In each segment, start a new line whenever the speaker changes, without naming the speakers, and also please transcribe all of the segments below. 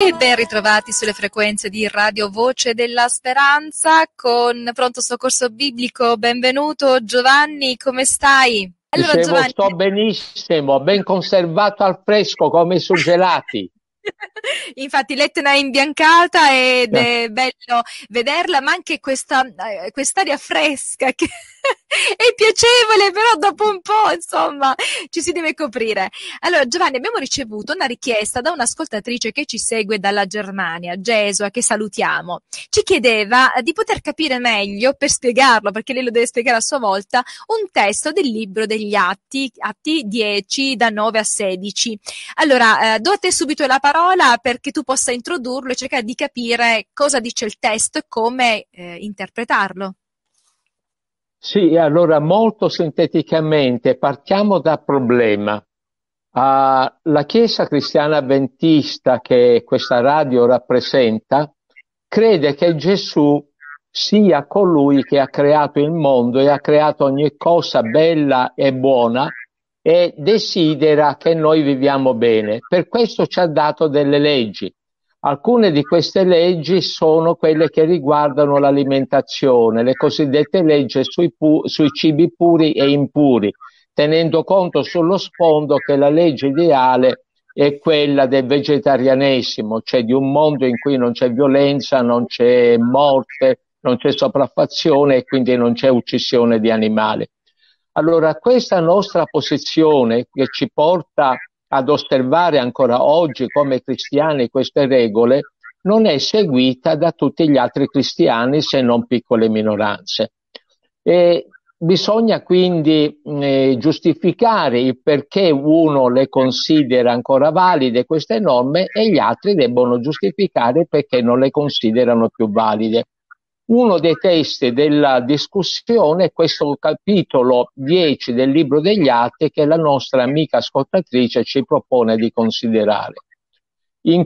E ben ritrovati sulle frequenze di Radio Voce della Speranza con Pronto Soccorso Biblico. Benvenuto Giovanni, come stai? Allora, Dicevo, Giovanni... Sto
benissimo, ben conservato al fresco come sui gelati.
Infatti l'Etna è imbiancata ed yeah. è bello vederla, ma anche questa, eh, quest'aria fresca che è piacevole, però dopo un po', insomma, ci si deve coprire. Allora, Giovanni, abbiamo ricevuto una richiesta da un'ascoltatrice che ci segue dalla Germania, Gesua, che salutiamo. Ci chiedeva eh, di poter capire meglio, per spiegarlo, perché lei lo deve spiegare a sua volta, un testo del libro degli Atti, Atti 10 da 9 a 16. Allora, eh, do a te subito la parola parola perché tu possa introdurlo e cercare di capire cosa dice il testo e come eh, interpretarlo.
Sì, allora molto sinteticamente partiamo dal problema. Uh, la Chiesa cristiana avventista che questa radio rappresenta crede che Gesù sia colui che ha creato il mondo e ha creato ogni cosa bella e buona e desidera che noi viviamo bene. Per questo ci ha dato delle leggi. Alcune di queste leggi sono quelle che riguardano l'alimentazione, le cosiddette leggi sui, pu- sui cibi puri e impuri, tenendo conto sullo sfondo che la legge ideale è quella del vegetarianesimo, cioè di un mondo in cui non c'è violenza, non c'è morte, non c'è sopraffazione e quindi non c'è uccisione di animali. Allora questa nostra posizione che ci porta ad osservare ancora oggi come cristiani queste regole non è seguita da tutti gli altri cristiani se non piccole minoranze. E bisogna quindi eh, giustificare il perché uno le considera ancora valide queste norme e gli altri debbono giustificare perché non le considerano più valide. Uno dei testi della discussione è questo capitolo 10 del libro degli atti che la nostra amica ascoltatrice ci propone di considerare.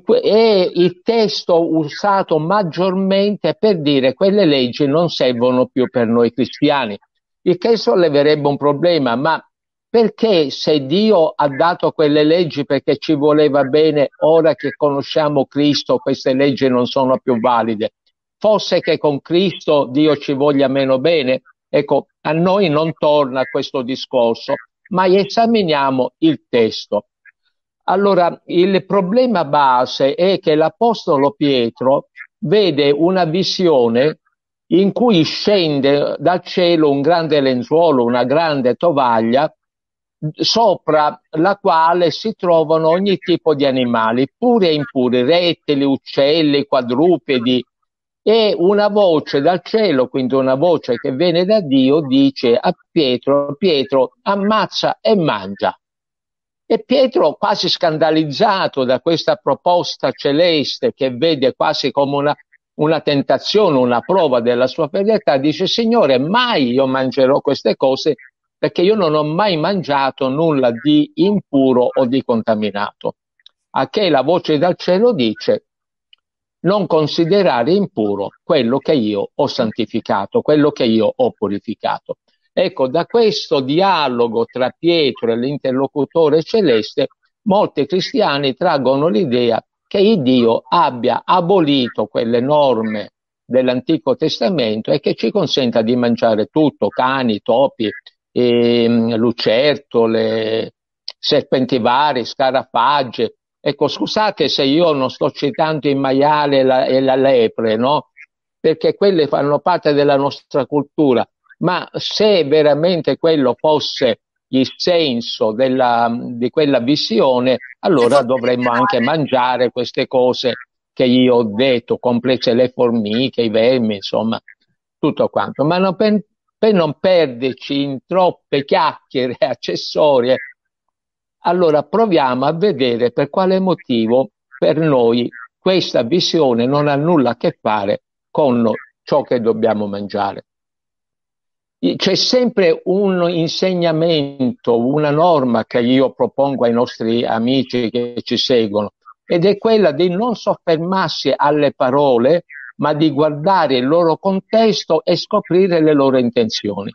Que- è il testo usato maggiormente per dire quelle leggi non servono più per noi cristiani, il che solleverebbe un problema, ma perché se Dio ha dato quelle leggi perché ci voleva bene, ora che conosciamo Cristo queste leggi non sono più valide? fosse che con Cristo Dio ci voglia meno bene? Ecco, a noi non torna questo discorso, ma esaminiamo il testo. Allora, il problema base è che l'Apostolo Pietro vede una visione in cui scende dal cielo un grande lenzuolo, una grande tovaglia, sopra la quale si trovano ogni tipo di animali, puri e impuri, rettili, uccelli, quadrupedi, e una voce dal cielo, quindi una voce che viene da Dio, dice a Pietro, Pietro ammazza e mangia. E Pietro, quasi scandalizzato da questa proposta celeste che vede quasi come una, una tentazione, una prova della sua fedeltà, dice Signore, mai io mangerò queste cose perché io non ho mai mangiato nulla di impuro o di contaminato. A che la voce dal cielo dice non considerare impuro quello che io ho santificato, quello che io ho purificato. Ecco, da questo dialogo tra Pietro e l'interlocutore celeste, molti cristiani traggono l'idea che il Dio abbia abolito quelle norme dell'Antico Testamento e che ci consenta di mangiare tutto, cani, topi, ehm, lucertole, serpenti vari, scarafagge, Ecco, scusate se io non sto citando il maiale e la, e la lepre, no? Perché quelle fanno parte della nostra cultura, ma se veramente quello fosse il senso della, di quella visione, allora dovremmo anche mangiare queste cose che io ho detto, comprese le formiche, i vermi, insomma, tutto quanto. Ma non per, per non perderci in troppe chiacchiere accessorie, allora proviamo a vedere per quale motivo per noi questa visione non ha nulla a che fare con ciò che dobbiamo mangiare. C'è sempre un insegnamento, una norma che io propongo ai nostri amici che ci seguono ed è quella di non soffermarsi alle parole ma di guardare il loro contesto e scoprire le loro intenzioni.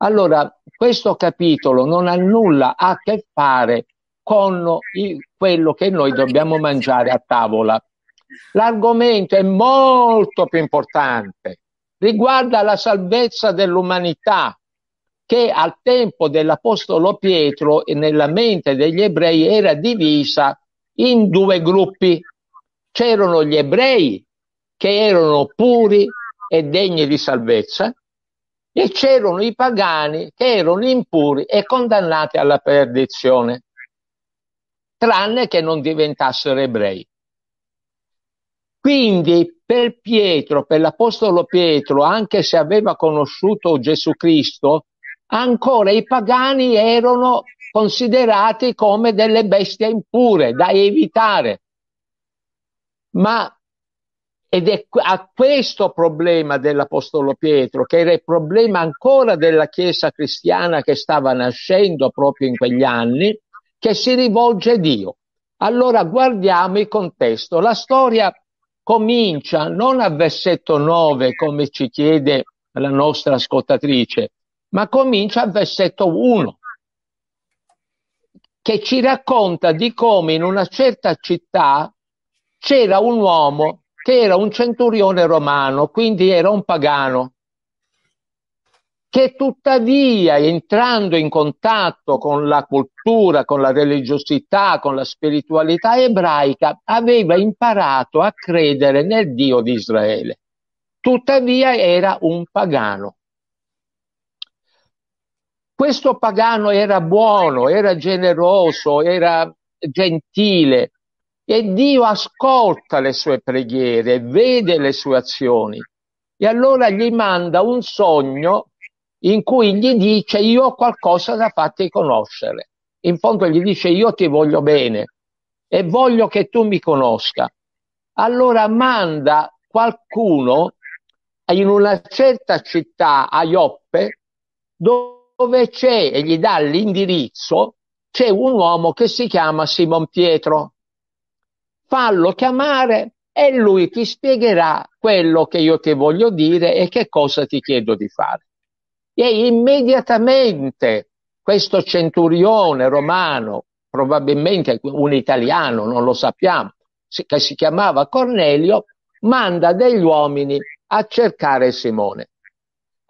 Allora, questo capitolo non ha nulla a che fare con il, quello che noi dobbiamo mangiare a tavola. L'argomento è molto più importante, riguarda la salvezza dell'umanità che al tempo dell'Apostolo Pietro e nella mente degli ebrei era divisa in due gruppi. C'erano gli ebrei che erano puri e degni di salvezza e c'erano i pagani che erano impuri e condannati alla perdizione, tranne che non diventassero ebrei. Quindi per Pietro, per l'Apostolo Pietro, anche se aveva conosciuto Gesù Cristo, ancora i pagani erano considerati come delle bestie impure da evitare. Ma ed è a questo problema dell'Apostolo Pietro, che era il problema ancora della Chiesa cristiana che stava nascendo proprio in quegli anni, che si rivolge Dio. Allora guardiamo il contesto. La storia comincia non al versetto 9 come ci chiede la nostra ascoltatrice, ma comincia al versetto 1 che ci racconta di come in una certa città c'era un uomo che era un centurione romano, quindi era un pagano, che tuttavia entrando in contatto con la cultura, con la religiosità, con la spiritualità ebraica, aveva imparato a credere nel Dio di Israele. Tuttavia era un pagano. Questo pagano era buono, era generoso, era gentile, e Dio ascolta le sue preghiere, vede le sue azioni e allora gli manda un sogno in cui gli dice io ho qualcosa da farti conoscere. In fondo gli dice io ti voglio bene e voglio che tu mi conosca. Allora manda qualcuno in una certa città, a Ioppe, dove c'è e gli dà l'indirizzo, c'è un uomo che si chiama Simon Pietro fallo chiamare, e lui ti spiegherà quello che io ti voglio dire e che cosa ti chiedo di fare. E immediatamente questo centurione romano, probabilmente un italiano, non lo sappiamo, che si chiamava Cornelio, manda degli uomini a cercare Simone.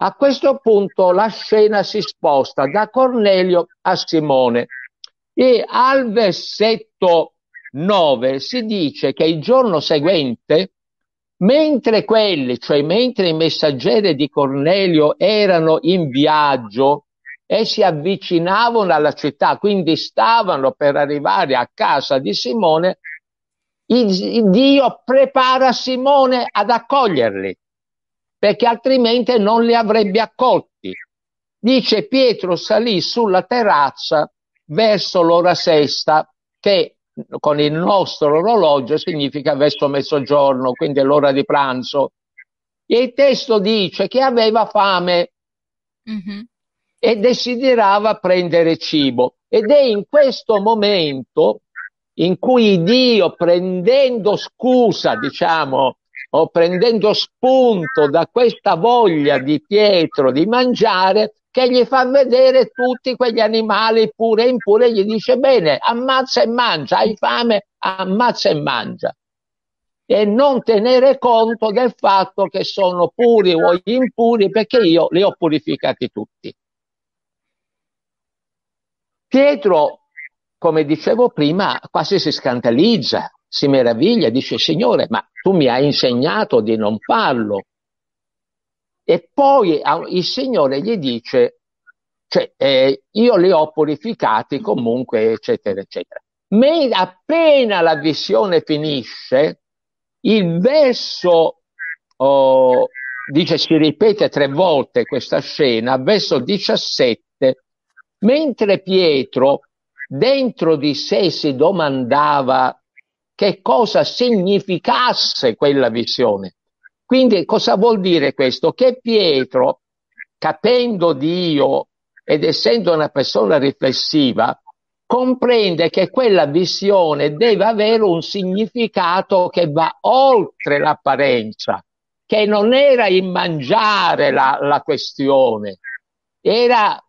A questo punto la scena si sposta da Cornelio a Simone e al versetto 9 si dice che il giorno seguente, mentre quelli, cioè mentre i messaggeri di Cornelio erano in viaggio e si avvicinavano alla città, quindi stavano per arrivare a casa di Simone, Dio prepara Simone ad accoglierli, perché altrimenti non li avrebbe accolti. Dice Pietro salì sulla terrazza verso l'ora sesta che con il nostro orologio significa verso mezzogiorno, quindi è l'ora di pranzo. E il testo dice che aveva fame mm-hmm. e desiderava prendere cibo. Ed è in questo momento in cui Dio, prendendo scusa, diciamo, o prendendo spunto da questa voglia di Pietro di mangiare, che gli fa vedere tutti quegli animali pure e impure, gli dice bene, ammazza e mangia, hai fame, ammazza e mangia. E non tenere conto del fatto che sono puri o impuri, perché io li ho purificati tutti. Pietro, come dicevo prima, quasi si scandalizza, si meraviglia, dice Signore, ma tu mi hai insegnato di non farlo, e poi ah, il Signore gli dice, cioè, eh, io li ho purificati comunque, eccetera, eccetera. Ma appena la visione finisce, il verso, oh, dice, si ripete tre volte questa scena, verso 17, mentre Pietro dentro di sé si domandava che cosa significasse quella visione. Quindi cosa vuol dire questo? Che Pietro, capendo Dio ed essendo una persona riflessiva, comprende che quella visione deve avere un significato che va oltre l'apparenza, che non era il mangiare la, la questione, era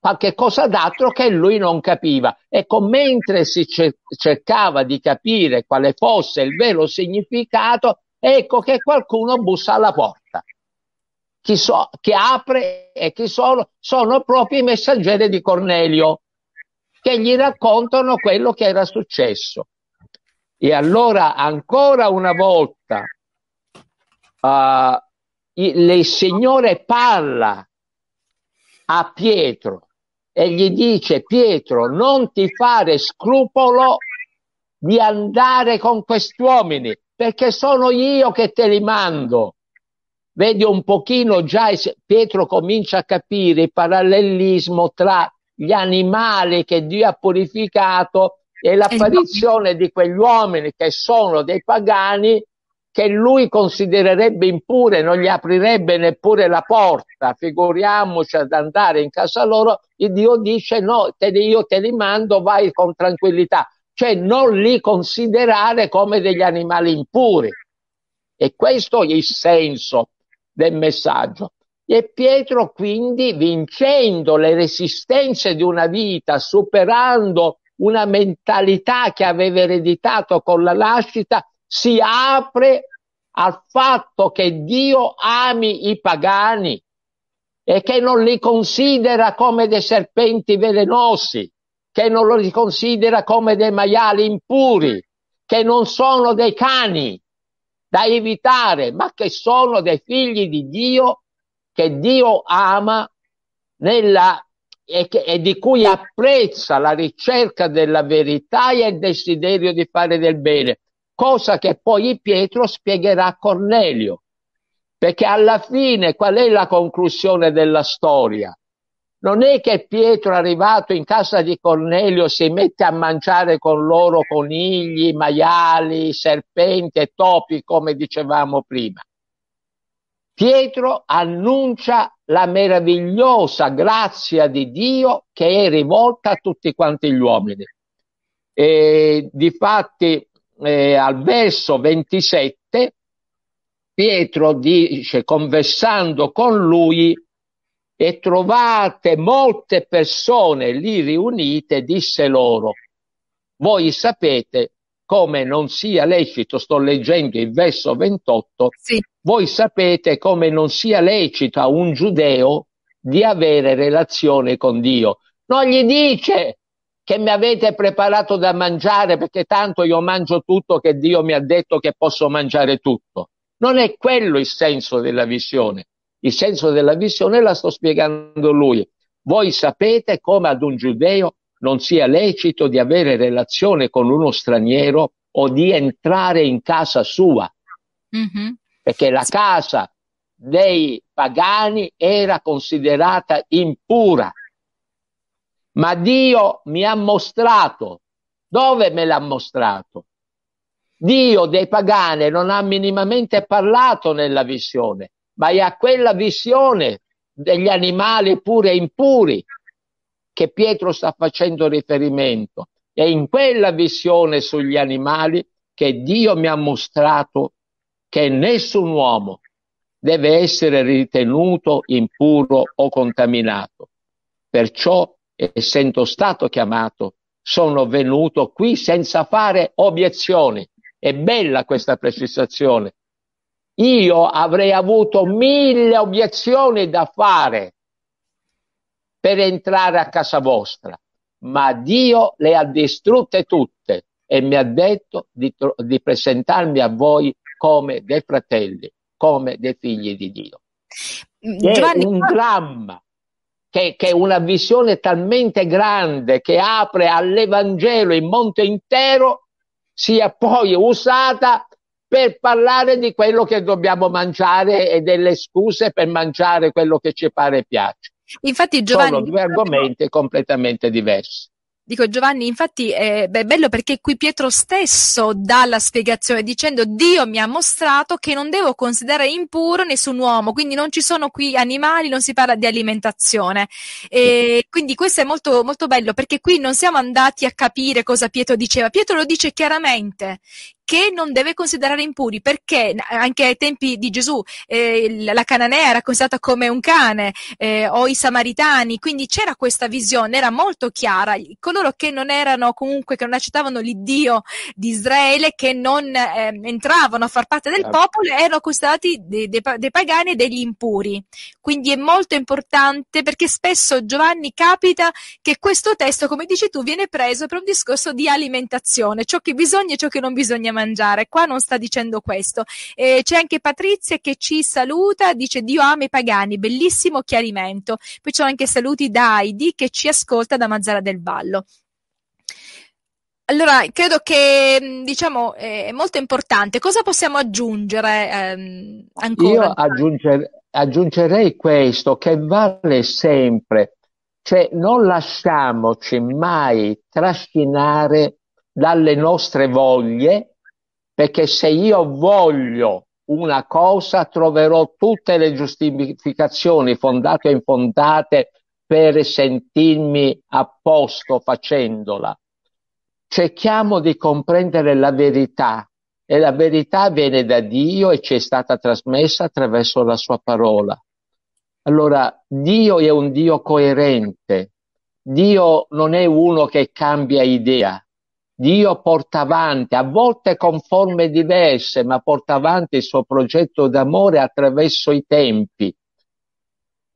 qualche cosa d'altro che lui non capiva. Ecco, mentre si cercava di capire quale fosse il vero significato, ecco che qualcuno bussa alla porta. Chi, so, che apre e chi sono? Sono proprio i messaggeri di Cornelio che gli raccontano quello che era successo. E allora ancora una volta uh, il, il Signore parla a Pietro e gli dice Pietro non ti fare scrupolo di andare con questi uomini perché sono io che te li mando. Vedi un pochino già Pietro comincia a capire il parallelismo tra gli animali che Dio ha purificato e l'apparizione di quegli uomini che sono dei pagani che lui considererebbe impure, non gli aprirebbe neppure la porta, figuriamoci ad andare in casa loro, e Dio dice no, te io te li mando, vai con tranquillità cioè non li considerare come degli animali impuri. E questo è il senso del messaggio. E Pietro quindi vincendo le resistenze di una vita, superando una mentalità che aveva ereditato con la nascita, si apre al fatto che Dio ami i pagani e che non li considera come dei serpenti velenosi che non lo riconsidera come dei maiali impuri, che non sono dei cani da evitare, ma che sono dei figli di Dio che Dio ama nella, e, che, e di cui apprezza la ricerca della verità e il desiderio di fare del bene, cosa che poi Pietro spiegherà a Cornelio perché alla fine qual è la conclusione della storia? Non è che Pietro arrivato in casa di Cornelio si mette a mangiare con loro conigli, maiali, serpenti e topi, come dicevamo prima. Pietro annuncia la meravigliosa grazia di Dio che è rivolta a tutti quanti gli uomini. E, difatti, eh, al verso 27, Pietro dice, conversando con lui, e trovate molte persone lì riunite, disse loro, voi sapete come non sia lecito, sto leggendo il verso 28, sì. voi sapete come non sia lecito a un giudeo di avere relazione con Dio. Non gli dice che mi avete preparato da mangiare perché tanto io mangio tutto che Dio mi ha detto che posso mangiare tutto. Non è quello il senso della visione. Il senso della visione la sto spiegando lui. Voi sapete come ad un giudeo non sia lecito di avere relazione con uno straniero o di entrare in casa sua, mm-hmm. perché la casa dei pagani era considerata impura. Ma Dio mi ha mostrato. Dove me l'ha mostrato? Dio dei pagani non ha minimamente parlato nella visione ma è a quella visione degli animali puri e impuri che Pietro sta facendo riferimento. È in quella visione sugli animali che Dio mi ha mostrato che nessun uomo deve essere ritenuto impuro o contaminato. Perciò, essendo stato chiamato, sono venuto qui senza fare obiezioni. È bella questa precisazione, io avrei avuto mille obiezioni da fare per entrare a casa vostra, ma Dio le ha distrutte tutte e mi ha detto di, di presentarmi a voi come dei fratelli, come dei figli di Dio.
Mm, Giovanni... un dramma,
che, che è una visione talmente grande che apre all'Evangelo il mondo intero, sia poi usata per parlare di quello che dobbiamo mangiare e delle scuse per mangiare quello che ci pare e piace. Infatti, Giovanni, Sono due argomenti completamente diversi.
Dico Giovanni, infatti è bello perché qui Pietro stesso dà la spiegazione dicendo Dio mi ha mostrato che non devo considerare impuro nessun uomo, quindi non ci sono qui animali, non si parla di alimentazione. E quindi questo è molto, molto bello perché qui non siamo andati a capire cosa Pietro diceva, Pietro lo dice chiaramente, che non deve considerare impuri, perché anche ai tempi di Gesù eh, la cananea era considerata come un cane, eh, o i samaritani, quindi c'era questa visione, era molto chiara, coloro che non erano comunque, che non accettavano l'Iddio di Israele, che non eh, entravano a far parte del certo. popolo, erano considerati dei, dei, dei pagani e degli impuri. Quindi è molto importante perché spesso Giovanni capita che questo testo, come dici tu, viene preso per un discorso di alimentazione, ciò che bisogna e ciò che non bisogna mangiare mangiare. Qua non sta dicendo questo. Eh, c'è anche Patrizia che ci saluta, dice Dio ama i pagani, bellissimo chiarimento. Poi ci sono anche saluti da Heidi che ci ascolta da Mazzara del Vallo. Allora, credo che mm, diciamo è molto importante. Cosa possiamo aggiungere ehm, ancora? Io
aggiunger, aggiungerei questo, che vale sempre, cioè non lasciamoci mai trascinare dalle nostre voglie perché se io voglio una cosa troverò tutte le giustificazioni fondate e infondate per sentirmi a posto facendola. Cerchiamo di comprendere la verità e la verità viene da Dio e ci è stata trasmessa attraverso la sua parola. Allora, Dio è un Dio coerente, Dio non è uno che cambia idea, Dio porta avanti, a volte con forme diverse, ma porta avanti il suo progetto d'amore attraverso i tempi.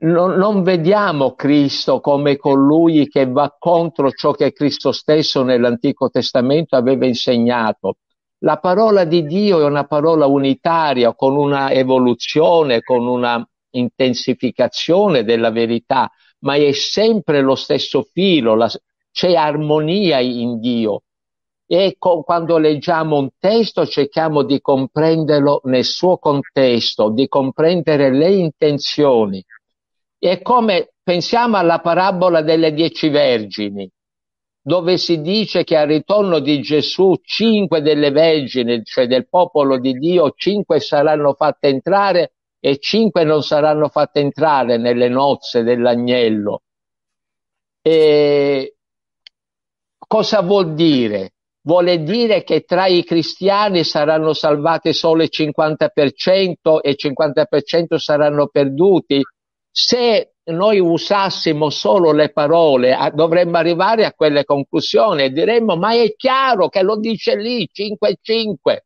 Non, non vediamo Cristo come colui che va contro ciò che Cristo stesso nell'Antico Testamento aveva insegnato. La parola di Dio è una parola unitaria, con una evoluzione, con una intensificazione della verità, ma è sempre lo stesso filo, la, c'è armonia in Dio e con, quando leggiamo un testo cerchiamo di comprenderlo nel suo contesto, di comprendere le intenzioni. È come pensiamo alla parabola delle dieci vergini, dove si dice che al ritorno di Gesù cinque delle vergini, cioè del popolo di Dio, cinque saranno fatte entrare e cinque non saranno fatte entrare nelle nozze dell'agnello. E cosa vuol dire? vuole dire che tra i cristiani saranno salvate solo il 50% e il 50% saranno perduti. Se noi usassimo solo le parole dovremmo arrivare a quelle conclusioni e diremmo ma è chiaro che lo dice lì 5-5.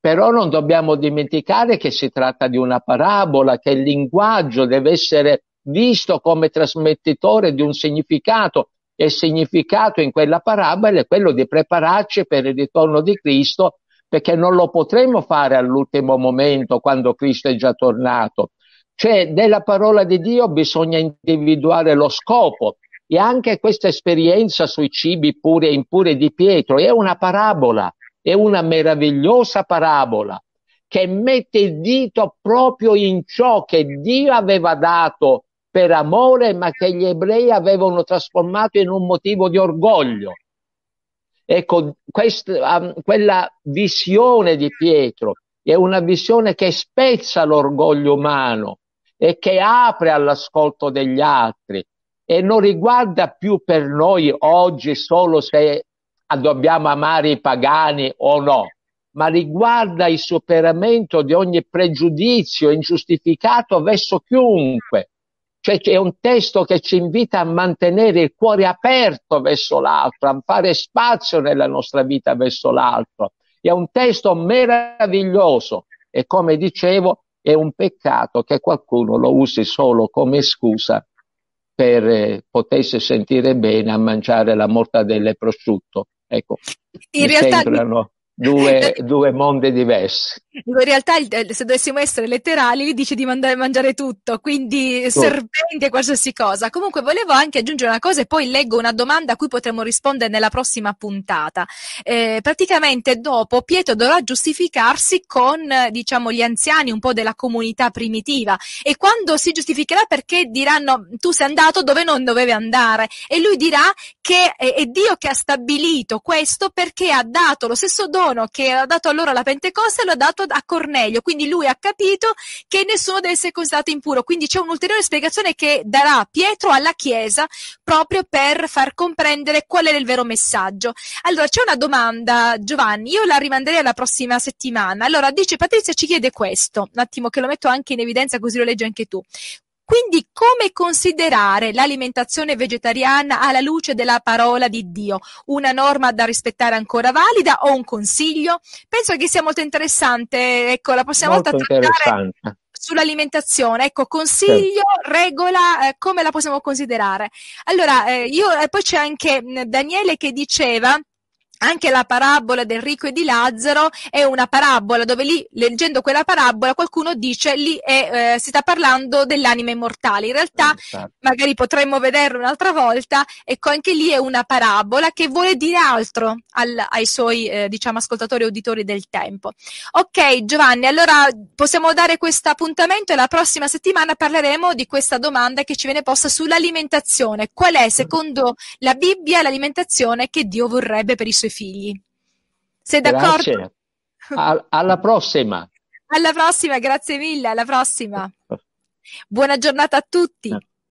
Però non dobbiamo dimenticare che si tratta di una parabola, che il linguaggio deve essere visto come trasmettitore di un significato e il significato in quella parabola è quello di prepararci per il ritorno di Cristo, perché non lo potremo fare all'ultimo momento quando Cristo è già tornato. Cioè, nella parola di Dio bisogna individuare lo scopo e anche questa esperienza sui cibi puri e impuri di Pietro è una parabola, è una meravigliosa parabola che mette il dito proprio in ciò che Dio aveva dato per amore, ma che gli ebrei avevano trasformato in un motivo di orgoglio. Ecco, questa, quella visione di Pietro è una visione che spezza l'orgoglio umano e che apre all'ascolto degli altri e non riguarda più per noi oggi solo se dobbiamo amare i pagani o no, ma riguarda il superamento di ogni pregiudizio ingiustificato verso chiunque cioè è un testo che ci invita a mantenere il cuore aperto verso l'altro, a fare spazio nella nostra vita verso l'altro. È un testo meraviglioso e come dicevo è un peccato che qualcuno lo usi solo come scusa per eh, potersi sentire bene a mangiare la mortadella e prosciutto. Ecco, in realtà sembrano due, eh, eh. due mondi diversi.
In realtà, eh, se dovessimo essere letterali, gli dice di mandare, mangiare tutto, quindi oh. serpenti e qualsiasi cosa. Comunque, volevo anche aggiungere una cosa e poi leggo una domanda a cui potremo rispondere nella prossima puntata. Eh, praticamente, dopo Pietro dovrà giustificarsi con, diciamo, gli anziani un po' della comunità primitiva e quando si giustificherà perché diranno tu sei andato dove non dovevi andare e lui dirà che è, è Dio che ha stabilito questo perché ha dato lo stesso dono dono che ha dato allora la Pentecoste lo ha dato a Cornelio, quindi lui ha capito che nessuno deve essere considerato impuro, quindi c'è un'ulteriore spiegazione che darà Pietro alla Chiesa proprio per far comprendere qual era il vero messaggio. Allora c'è una domanda Giovanni, io la rimanderei alla prossima settimana. Allora dice Patrizia ci chiede questo, un attimo che lo metto anche in evidenza così lo leggi anche tu. Quindi come considerare l'alimentazione vegetariana alla luce della parola di Dio? Una norma da rispettare ancora valida o un consiglio? Penso che sia molto interessante, ecco, la prossima molto volta trattare sull'alimentazione. Ecco, consiglio, sì. regola, eh, come la possiamo considerare? Allora, eh, io, eh, poi c'è anche Daniele che diceva anche la parabola del ricco e di Lazzaro è una parabola dove lì, leggendo quella parabola, qualcuno dice lì è, eh, si sta parlando dell'anima immortale. In realtà, Infatti. Esatto. magari potremmo vederlo un'altra volta, ecco, anche lì è una parabola che vuole dire altro al, ai suoi, eh, diciamo, ascoltatori e uditori del tempo. Ok, Giovanni, allora possiamo dare questo appuntamento e la prossima settimana parleremo di questa domanda che ci viene posta sull'alimentazione. Qual è, secondo la Bibbia, l'alimentazione che Dio vorrebbe per i suoi suoi figli. Sei d'accordo?
Grazie. alla prossima.
Alla prossima, grazie mille, alla prossima. Buona giornata a tutti.